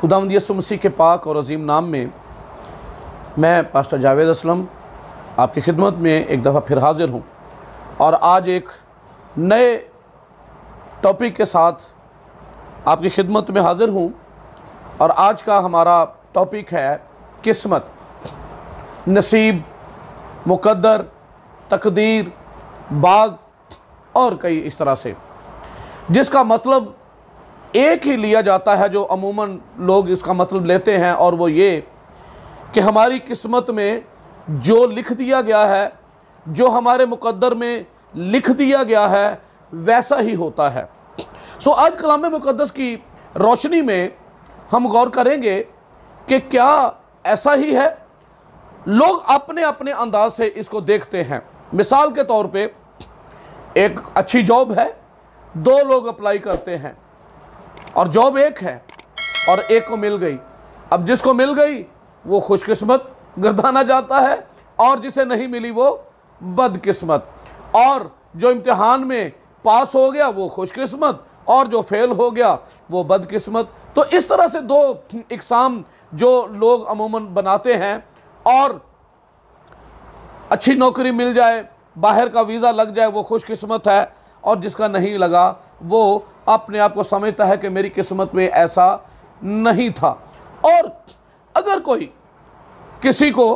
खुदावंद यसुमसी के पाक और अजीम नाम में मैं पास्टर जावेद असलम आपकी खिदमत में एक दफ़ा फिर हाज़िर हूँ और आज एक नए टॉपिक के साथ आपकी खिदमत में हाज़िर हूँ और आज का हमारा टॉपिक है किस्मत नसीब मुकद्दर तकदीर बाग और कई इस तरह से जिसका मतलब एक ही लिया जाता है जो अमूमन लोग इसका मतलब लेते हैं और वो ये कि हमारी किस्मत में जो लिख दिया गया है जो हमारे मुकद्दर में लिख दिया गया है वैसा ही होता है सो आज कलाम मुकदस की रोशनी में हम गौर करेंगे कि क्या ऐसा ही है लोग अपने अपने अंदाज से इसको देखते हैं मिसाल के तौर पे एक अच्छी जॉब है दो लोग अप्लाई करते हैं और जॉब एक है और एक को मिल गई अब जिसको मिल गई वो खुशकिस्मत गर्दाना जाता है और जिसे नहीं मिली वो बदकिस्मत और जो इम्तहान में पास हो गया वो खुशकिस्मत और जो फेल हो गया वो बदकिस्मत तो इस तरह से दो इकसाम जो लोग अमूमन बनाते हैं और अच्छी नौकरी मिल जाए बाहर का वीज़ा लग जाए वो खुशकिस्मत है और जिसका नहीं लगा वो अपने आप को समझता है कि मेरी किस्मत में ऐसा नहीं था और अगर कोई किसी को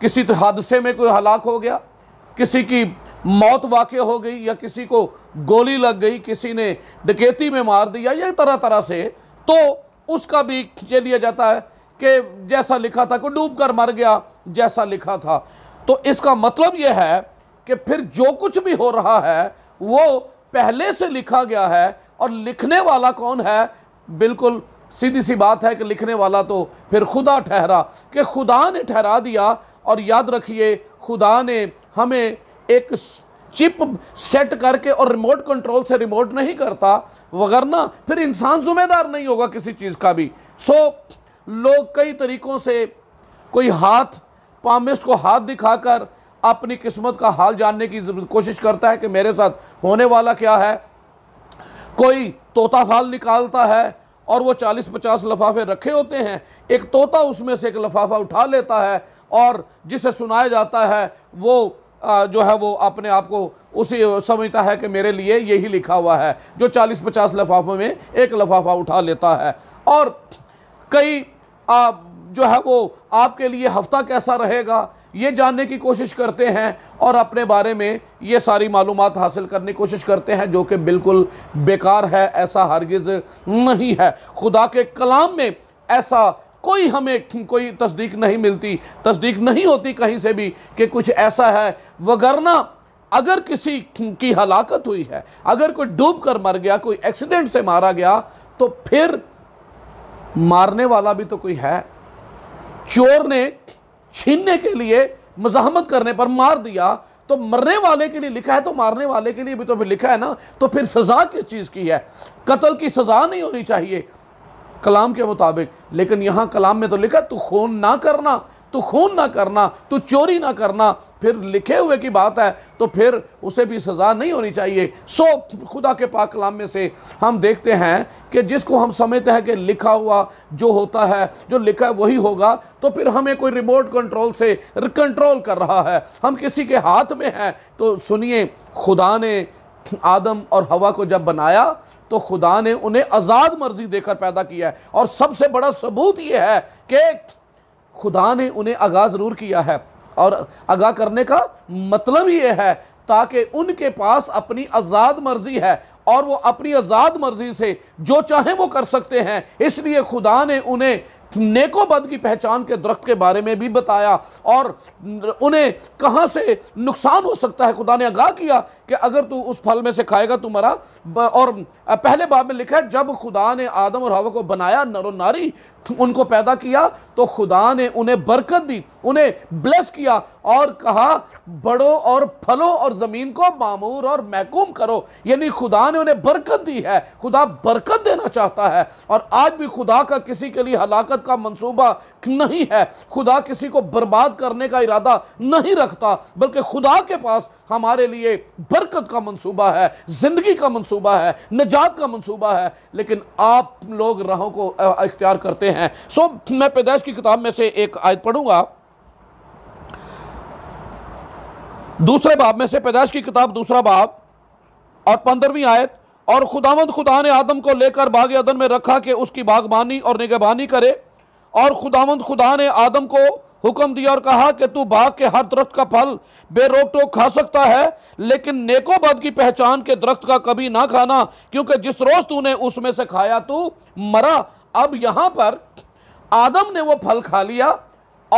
किसी तो हादसे में कोई हलाक हो गया किसी की मौत वाक़ हो गई या किसी को गोली लग गई किसी ने डकेती में मार दिया या तरह तरह से तो उसका भी ये लिया जाता है कि जैसा लिखा था को डूब कर मर गया जैसा लिखा था तो इसका मतलब यह है कि फिर जो कुछ भी हो रहा है वो पहले से लिखा गया है और लिखने वाला कौन है बिल्कुल सीधी सी बात है कि लिखने वाला तो फिर खुदा ठहरा कि खुदा ने ठहरा दिया और याद रखिए खुदा ने हमें एक चिप सेट करके और रिमोट कंट्रोल से रिमोट नहीं करता वगरना फिर इंसान ज़िम्मेदार नहीं होगा किसी चीज़ का भी सो लोग कई तरीक़ों से कोई हाथ पामिस्ट को हाथ दिखाकर अपनी किस्मत का हाल जानने की कोशिश करता है कि मेरे साथ होने वाला क्या है कोई तोता फाल निकालता है और वो 40-50 लफाफे रखे होते हैं एक तोता उसमें से एक लफाफा उठा लेता है और जिसे सुनाया जाता है वो जो है वो अपने आप को उसी समझता है कि मेरे लिए यही लिखा हुआ है जो 40-50 लफाफों में एक लफाफा उठा लेता है और कई जो है वो आपके लिए हफ्ता कैसा रहेगा ये जानने की कोशिश करते हैं और अपने बारे में ये सारी मालूम हासिल करने की कोशिश करते हैं जो कि बिल्कुल बेकार है ऐसा हरगिज़ नहीं है खुदा के कलाम में ऐसा कोई हमें कोई तस्दीक नहीं मिलती तस्दीक नहीं होती कहीं से भी कि कुछ ऐसा है वगरना अगर किसी की हलाकत हुई है अगर कोई डूब कर मर गया कोई एक्सीडेंट से मारा गया तो फिर मारने वाला भी तो कोई है चोर ने छीनने के लिए मजामत करने पर मार दिया तो मरने वाले के लिए लिखा है तो मारने वाले के लिए भी तो फिर लिखा है ना तो फिर सज़ा किस चीज़ की है कत्ल की सज़ा नहीं होनी चाहिए कलाम के मुताबिक लेकिन यहाँ कलाम में तो लिखा तू खून ना करना तू खून ना करना तू चोरी ना करना फिर लिखे हुए की बात है तो फिर उसे भी सज़ा नहीं होनी चाहिए सो खुदा के पाक कलाम में से हम देखते हैं कि जिसको हम समझते हैं कि लिखा हुआ जो होता है जो लिखा है वही होगा तो फिर हमें कोई रिमोट कंट्रोल से कंट्रोल कर रहा है हम किसी के हाथ में हैं तो सुनिए खुदा ने आदम और हवा को जब बनाया तो खुदा ने उन्हें आज़ाद मर्जी देकर पैदा किया है और सबसे बड़ा सबूत यह है कि खुदा ने उन्हें आगाह ज़रूर किया है और आगाह करने का मतलब ये है ताकि उनके पास अपनी आज़ाद मर्जी है और वो अपनी आज़ाद मर्जी से जो चाहे वो कर सकते हैं इसलिए खुदा ने उन्हें नेको बद की पहचान के दरख्त के बारे में भी बताया और उन्हें कहाँ से नुकसान हो सकता है खुदा ने आगाह किया कि अगर तू उस फल में से खाएगा तू तो मरा और पहले बाब में लिखा है जब खुदा ने आदम और हवा को बनाया नरो नारी उनको पैदा किया तो खुदा ने उन्हें बरकत दी उन्हें ब्लेस किया और कहा बड़ो और फलो और ज़मीन को मामूर और महकूम करो यानी खुदा ने उन्हें बरकत दी है खुदा बरकत देना चाहता है और आज भी खुदा का किसी के लिए हलाकत का मंसूबा नहीं है खुदा किसी को बर्बाद करने का इरादा नहीं रखता बल्कि खुदा के पास हमारे लिए बरकत का मनसूबा है ज़िंदगी का मनसूबा है निजात का मनसूबा है लेकिन आप लोग राहों को इख्तियार करते हैं हैं सो मैं पैदाइश की किताब में से एक आयत पढ़ूंगा दूसरे बाब में से पैदाइश की किताब दूसरा बाब और पंद्रहवीं आयत और खुदावंद खुदा ने आदम को लेकर बाग अदन में रखा कि उसकी बागबानी और निगहबानी करे और खुदावंद खुदा ने आदम को हुक्म दिया और कहा कि तू बाग के हर दरख्त का फल बेरोक टोक खा सकता है लेकिन नेको बद की पहचान के दरख्त का कभी ना खाना क्योंकि जिस रोज तूने उसमें से खाया तू मरा अब यहां पर आदम ने वो फल खा लिया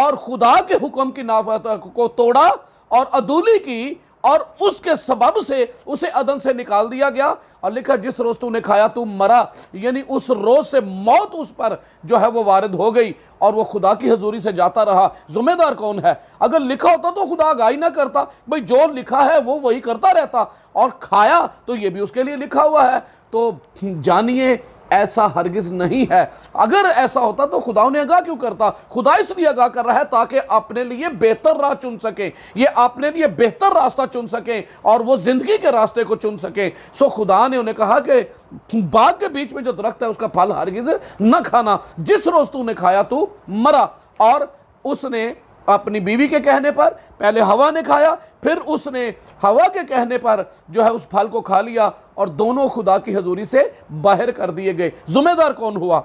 और खुदा के हुक्म की नाफत को तोड़ा और अदूली की और उसके सबब से उसे अदन से निकाल दिया गया और लिखा जिस रोज़ तूने खाया तू मरा यानी उस रोज़ से मौत उस पर जो है वो वारद हो गई और वो खुदा की हजूरी से जाता रहा जुम्मेदार कौन है अगर लिखा होता तो खुदा आगाही ना करता भाई जो लिखा है वो वही करता रहता और खाया तो ये भी उसके लिए लिखा हुआ है तो जानिए ऐसा हरगिज नहीं है अगर ऐसा होता तो खुदा उन्हें आगाह क्यों करता खुदा इसलिए आगाह कर रहा है ताकि अपने लिए बेहतर राह चुन सकें ये अपने लिए बेहतर रास्ता चुन सकें और वो ज़िंदगी के रास्ते को चुन सकें सो खुदा ने उन्हें कहा कि बाग के बीच में जो दरख्त है उसका फल हरगिज न खाना जिस रोज़ ने खाया तू मरा और उसने अपनी बीवी के कहने पर पहले हवा ने खाया फिर उसने हवा के कहने पर जो है उस फल को खा लिया और दोनों खुदा की हजूरी से बाहर कर दिए गए जुम्मेदार कौन हुआ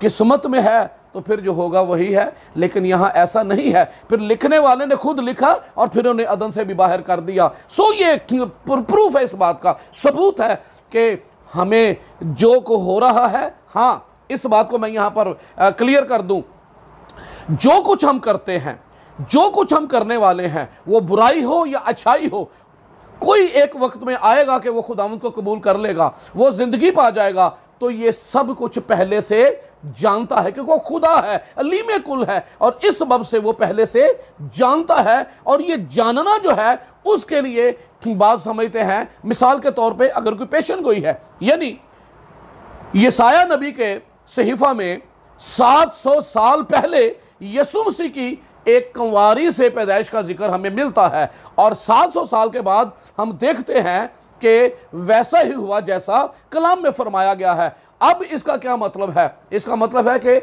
किस्मत में है तो फिर जो होगा वही है लेकिन यहाँ ऐसा नहीं है फिर लिखने वाले ने खुद लिखा और फिर उन्हें अदन से भी बाहर कर दिया सो ये प्रूफ है इस बात का सबूत है कि हमें जो को हो रहा है हाँ इस बात को मैं यहाँ पर क्लियर कर दूँ जो कुछ हम करते हैं जो कुछ हम करने वाले हैं वो बुराई हो या अच्छाई हो कोई एक वक्त में आएगा कि वो खुदा को कबूल कर लेगा वो ज़िंदगी पा जाएगा तो ये सब कुछ पहले से जानता है क्योंकि वो खुदा है अलीम कुल है और इस सब से वो पहले से जानता है और ये जानना जो है उसके लिए बात समझते हैं मिसाल के तौर पे अगर कोई पेशन गोई है यानी ये साया नबी के सहीफा में 700 साल पहले यसुमसी की एक कंवारी से पैदाइश का जिक्र हमें मिलता है और 700 साल के बाद हम देखते हैं कि वैसा ही हुआ जैसा कलाम में फरमाया गया है अब इसका क्या मतलब है इसका मतलब है कि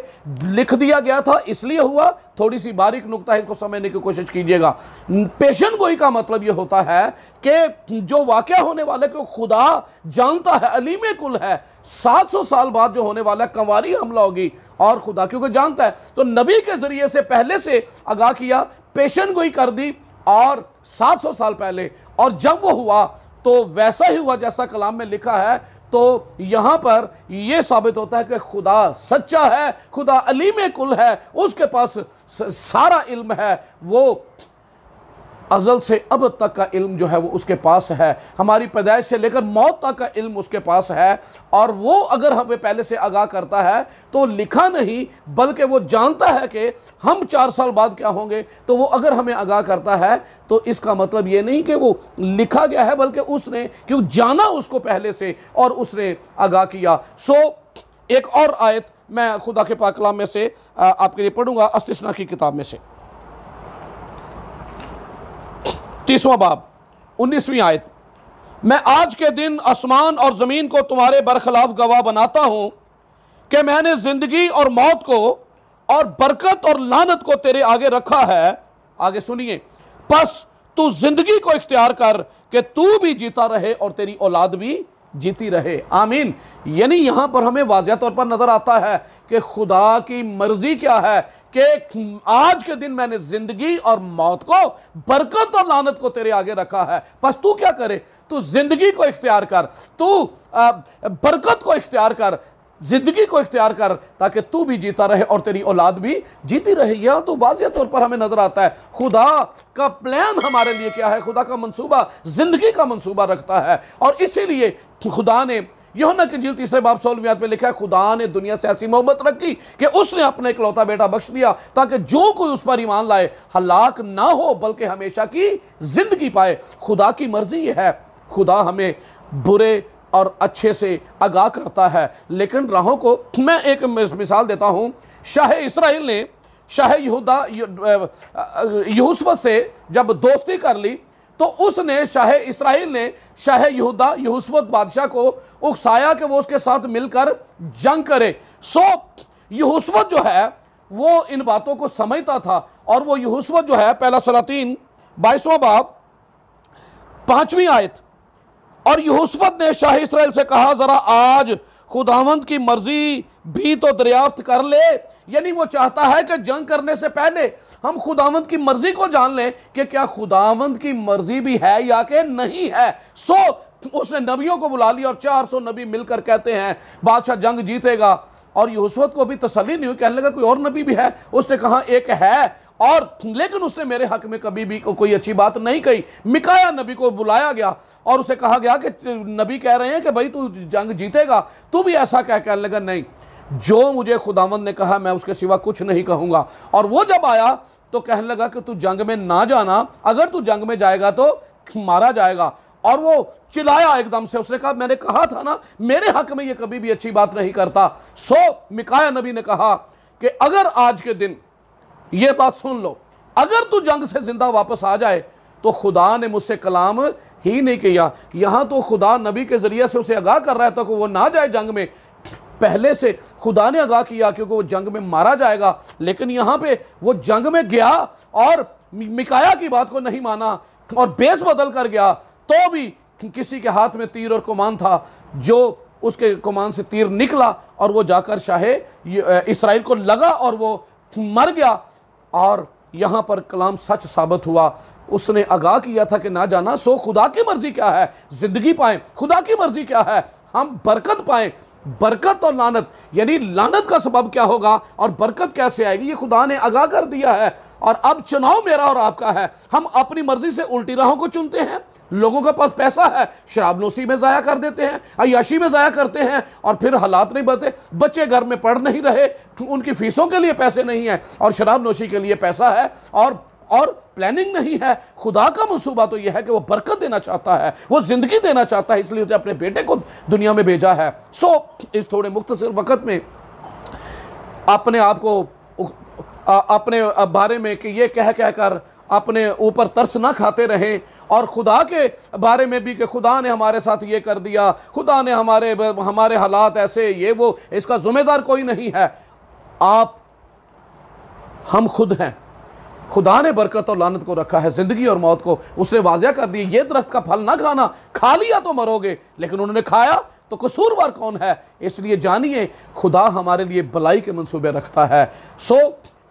लिख दिया गया था इसलिए हुआ थोड़ी सी बारीक नुकता है इसको समझने की कोशिश कीजिएगा पेशन गोई का मतलब यह होता है कि जो वाक्य होने वाला को खुदा जानता है अलीम कुल है 700 साल बाद जो होने वाला कंवारी हमला होगी और खुदा क्योंकि जानता है तो नबी के ज़रिए से पहले से आगाह किया पेशन गोई कर दी और सात साल पहले और जब वो हुआ तो वैसा ही हुआ जैसा कलाम में लिखा है तो यहाँ पर यह साबित होता है कि खुदा सच्चा है खुदा अलीम कुल है उसके पास सारा इल्म है वो अज़ल से अब तक का इल्म जो है वो उसके पास है हमारी पैदाइश से लेकर मौत तक का इल्म उसके पास है और वो अगर हमें पहले से आगाह करता है तो लिखा नहीं बल्कि वो जानता है कि हम चार साल बाद क्या होंगे तो वो अगर हमें आगाह करता है तो इसका मतलब ये नहीं कि वो लिखा गया है बल्कि उसने क्यों जाना उसको पहले से और उसने आगाह किया सो एक और आयत मैं खुदा के पाकलाम में से आपके लिए पढ़ूंगा अस्तिस्ना की किताब में से तीसवा बाब उन्नीसवीं आयत मैं आज के दिन आसमान और ज़मीन को तुम्हारे बरखिलाफ गवाह बनाता हूँ कि मैंने ज़िंदगी और मौत को और बरकत और लानत को तेरे आगे रखा है आगे सुनिए बस तू ज़िंदगी को इख्तियार कर कि तू भी जीता रहे और तेरी औलाद भी जीती रहे आमीन यानी यहाँ पर हमें वाजह तौर पर नज़र आता है कि खुदा की मर्ज़ी क्या है कि आज के दिन मैंने जिंदगी और मौत को बरकत और लानत को तेरे आगे रखा है बस तू क्या करे तू जिंदगी को इख्तियार कर तू बरकत को इख्तियार कर जिंदगी को इख्तियार कर ताकि तू भी जीता रहे और तेरी औलाद भी जीती रहे यह तो वाजिया तौर पर हमें नजर आता है खुदा का प्लान हमारे लिए क्या है खुदा का मंसूबा जिंदगी का मंसूबा रखता है और इसीलिए खुदा ने योना की जील तीसरे बाप सोलवियात में लिखा है खुदा ने दुनिया से ऐसी मोहब्बत रखी कि उसने अपना इकलौता बेटा बख्श दिया ताकि जो कोई उस पर ईमान लाए हलाक ना हो बल्कि हमेशा की जिंदगी पाए खुदा की मर्जी है खुदा हमें बुरे और अच्छे से आगाह करता है लेकिन राहों को मैं एक मिसाल देता हूँ शाह इसराइल ने शाह यहूदा यूसफ से जब दोस्ती कर ली तो उसने शाह इसराइल ने शाह यहूदा यहूसवत बादशाह को उकसाया कि वो उसके साथ मिलकर जंग करे सो यहूसवत जो है वो इन बातों को समझता था और वो यहूसवत जो है पहला सलातीन बाईसवां बाब पांचवी आयत और यहूसवत ने शाह इसराइल से कहा ज़रा आज खुदावंत की मर्जी भी तो दरियाफ्त कर ले यानी वो चाहता है कि जंग करने से पहले हम खुदावंद की मर्जी को जान लें कि क्या खुदावंद की मर्जी भी है या कि नहीं है सो उसने नबियों को बुला लिया और 400 नबी मिलकर कहते हैं बादशाह जंग जीतेगा और यूसुफ को भी तसली नहीं हुई कहने लगा कोई और नबी भी है उसने कहा एक है और लेकिन उसने मेरे हक में कभी भी को, कोई अच्छी बात नहीं कही मिकाया नबी को बुलाया गया और उसे कहा गया कि नबी कह रहे हैं कि भाई तू जंग जीतेगा तू भी ऐसा कह कहने लगा नहीं जो मुझे खुदावन ने कहा मैं उसके सिवा कुछ नहीं कहूँगा और वो जब आया तो कहने लगा कि तू जंग में ना जाना अगर तू जंग में जाएगा तो मारा जाएगा और वो चिल्लाया एकदम से उसने कहा मैंने कहा था ना मेरे हक में ये कभी भी अच्छी बात नहीं करता सो मिकाया नबी ने कहा कि अगर आज के दिन ये बात सुन लो अगर तू जंग से जिंदा वापस आ जाए तो खुदा ने मुझसे कलाम ही नहीं किया यहां तो खुदा नबी के ज़रिए से उसे आगाह कर रहा था कि वो ना जाए जंग में पहले से खुदा ने आगाह किया क्योंकि वो जंग में मारा जाएगा लेकिन यहाँ पे वो जंग में गया और मिकाया की बात को नहीं माना और बेस बदल कर गया तो भी किसी के हाथ में तीर और कमान था जो उसके कमान से तीर निकला और वो जाकर शाह इसराइल को लगा और वो मर गया और यहाँ पर कलाम सच साबित हुआ उसने आगाह किया था कि ना जाना सो खुदा की मर्ज़ी क्या है ज़िंदगी पाएँ खुदा की मर्ज़ी क्या है हम बरकत पाएँ बरकत और लानत यानी लानत का सबब क्या होगा और बरकत कैसे आएगी ये खुदा ने आगाह कर दिया है और अब चुनाव मेरा और आपका है हम अपनी मर्जी से उल्टी राहों को चुनते हैं लोगों के पास पैसा है शराब नोसी में ज़ाया कर देते हैं अयाशी में ज़ाया करते हैं और फिर हालात नहीं बदते बच्चे घर में पढ़ नहीं रहे उनकी फ़ीसों के लिए पैसे नहीं हैं और शराब नोशी के लिए पैसा है और और प्लानिंग नहीं है खुदा का मनसूबा तो यह है कि वह बरकत देना चाहता है वह ज़िंदगी देना चाहता है इसलिए उसने अपने बेटे को दुनिया में भेजा है सो इस थोड़े मुख्तर वक्त में अपने आप को अपने बारे में कि ये कह कह कर अपने ऊपर तरस ना खाते रहें और खुदा के बारे में भी कि खुदा ने हमारे साथ ये कर दिया खुदा ने हमारे हमारे हालात ऐसे ये वो इसका ज़िम्मेदार कोई नहीं है आप हम खुद हैं खुदा ने बरकत और लानत को रखा है ज़िंदगी और मौत को उसने वाजिया कर दिया ये दरख्त का फल ना खाना खा लिया तो मरोगे लेकिन उन्होंने खाया तो कसूरवार कौन है इसलिए जानिए खुदा हमारे लिए भलाई के मनसूबे रखता है सो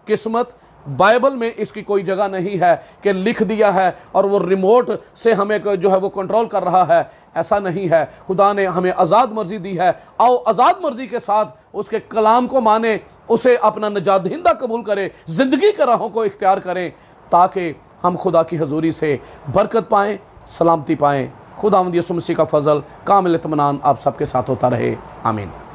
किस्मत बाइबल में इसकी कोई जगह नहीं है कि लिख दिया है और वो रिमोट से हमें जो है वो कंट्रोल कर रहा है ऐसा नहीं है खुदा ने हमें आज़ाद मर्जी दी है आओ आज़ाद मर्जी के साथ उसके कलाम को माने उसे अपना नजात हिंदा कबूल करें ज़िंदगी के राहों को इख्तियार करें ताकि हम खुदा की हजूरी से बरकत पाएँ सलामती पाएँ खुदा सुमसी का फजल कामिल इतमान आप सबके साथ होता रहे आमीन